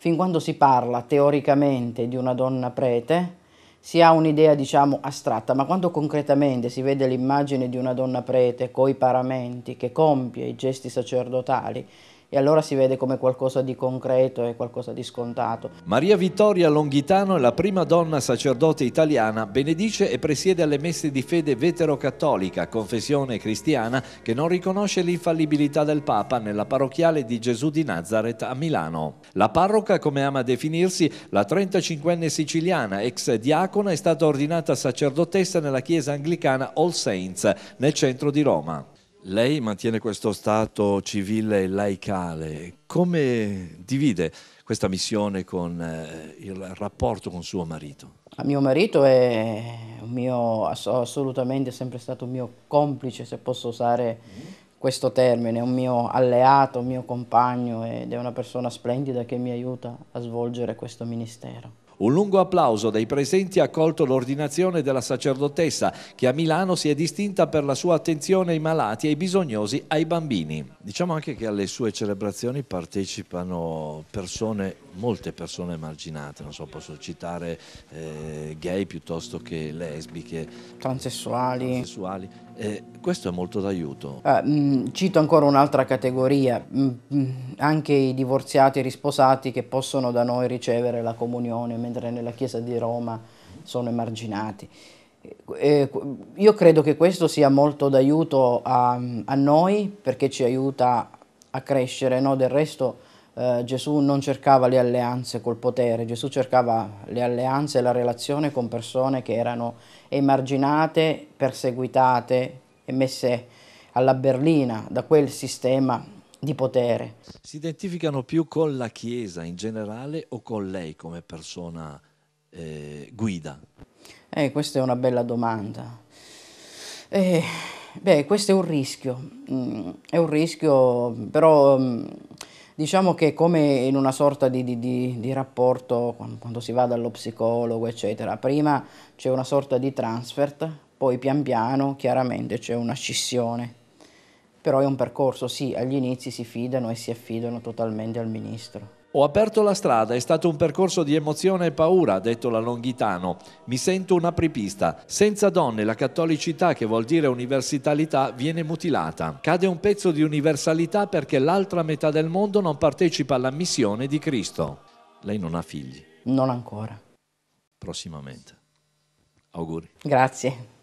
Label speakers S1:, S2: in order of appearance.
S1: fin quando si parla teoricamente di una donna prete, si ha un'idea diciamo astratta, ma quando concretamente si vede l'immagine di una donna prete coi paramenti che compie i gesti sacerdotali e allora si vede come qualcosa di concreto e qualcosa di scontato.
S2: Maria Vittoria Longhitano è la prima donna sacerdote italiana, benedice e presiede alle messe di fede vetero-cattolica, confessione cristiana, che non riconosce l'infallibilità del Papa nella parrocchiale di Gesù di Nazareth a Milano. La parrocca, come ama definirsi, la 35enne siciliana, ex diacona, è stata ordinata sacerdotessa nella chiesa anglicana All Saints, nel centro di Roma. Lei mantiene questo stato civile e laicale. Come divide questa missione con eh, il rapporto con suo
S1: marito? Ah, mio marito è mio, assolutamente sempre stato un mio complice, se posso usare questo termine, un mio alleato, un mio compagno ed è una persona splendida che mi aiuta a svolgere questo ministero.
S2: Un lungo applauso dei presenti ha accolto l'ordinazione della sacerdotessa che a Milano si è distinta per la sua attenzione ai malati, ai bisognosi, ai bambini. Diciamo anche che alle sue celebrazioni partecipano persone, molte persone emarginate, non so, posso citare eh, gay piuttosto che lesbiche, transessuali. transessuali. Eh, questo è molto d'aiuto.
S1: Eh, mm, cito ancora un'altra categoria, mh, mm, mh, mm, anche i divorziati e risposati che possono da noi ricevere la comunione mentre nella chiesa di Roma sono emarginati. E io credo che questo sia molto d'aiuto a, a, noi perché ci aiuta a crescere, no? del resto eh, Gesù non cercava le alleanze col potere, Gesù cercava le alleanze e la relazione con persone che erano emarginate, perseguitate e messe alla berlina da quel sistema di potere.
S2: Si identificano più con la Chiesa in generale o con lei come persona eh, guida?
S1: Eh, questa è una bella domanda. Eh, beh, questo è un rischio, mm, è un rischio, però mm, diciamo che come in una sorta di, di, di, di rapporto quando si va dallo psicologo, eccetera, prima c'è una sorta di transfert, poi pian piano chiaramente c'è una scissione però è un percorso, sì, agli inizi si fidano e si affidano totalmente al ministro.
S2: Ho aperto la strada, è stato un percorso di emozione e paura, ha detto la Longhitano. Mi sento un apripista. Senza donne la cattolicità, che vuol dire universalità, viene mutilata. Cade un pezzo di universalità perché l'altra metà del mondo non partecipa alla missione di Cristo. Lei
S1: non ha figli? Non ancora.
S2: Prossimamente. Auguri.
S1: Grazie.